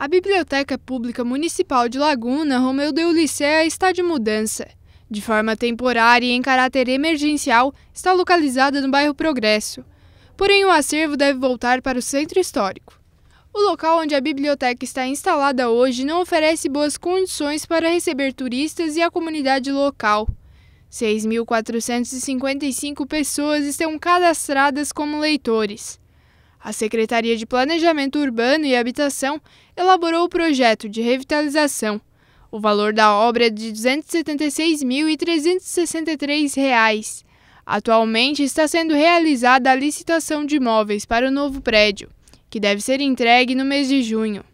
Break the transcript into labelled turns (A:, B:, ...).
A: A Biblioteca Pública Municipal de Laguna, Romeu de Ulicea, está de mudança. De forma temporária e em caráter emergencial, está localizada no bairro Progresso. Porém, o acervo deve voltar para o centro histórico. O local onde a biblioteca está instalada hoje não oferece boas condições para receber turistas e a comunidade local. 6.455 pessoas estão cadastradas como leitores. A Secretaria de Planejamento Urbano e Habitação elaborou o projeto de revitalização. O valor da obra é de R$ 276.363. Atualmente está sendo realizada a licitação de imóveis para o novo prédio, que deve ser entregue no mês de junho.